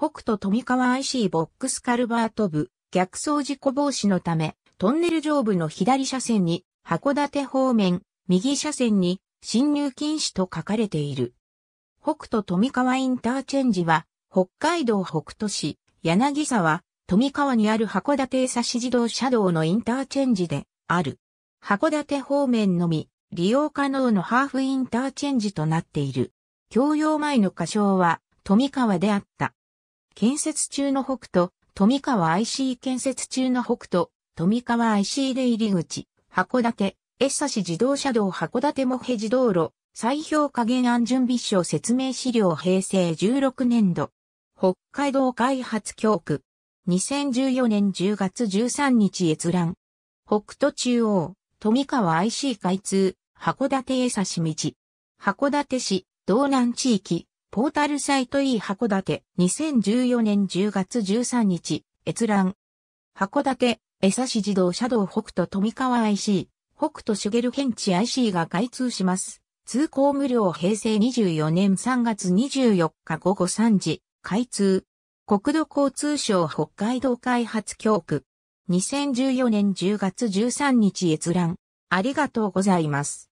北斗富川 IC ボックスカルバート部、逆走事故防止のため、トンネル上部の左車線に、函館方面、右車線に、進入禁止と書かれている。北斗富川インターチェンジは、北海道北斗市、柳沢、富川にある函館差し自動車道のインターチェンジで、ある。函館方面のみ、利用可能のハーフインターチェンジとなっている。共用前の仮称は、富川であった。建設中の北斗、富川 IC 建設中の北斗、富川 IC で入り口、函館、エッサ市自動車道函館モヘジ道路、再評価原案準備書説明資料平成16年度。北海道開発教区。2014年10月13日閲覧。北斗中央、富川 IC 開通、函館江差市道。函館市、道南地域、ポータルサイト E 函館、2014年10月13日、閲覧。函館、江差自動車道北斗富川 IC、北斗茂県地 IC が開通します。通行無料平成24年3月24日午後3時、開通。国土交通省北海道開発協区。2014年10月13日閲覧。ありがとうございます。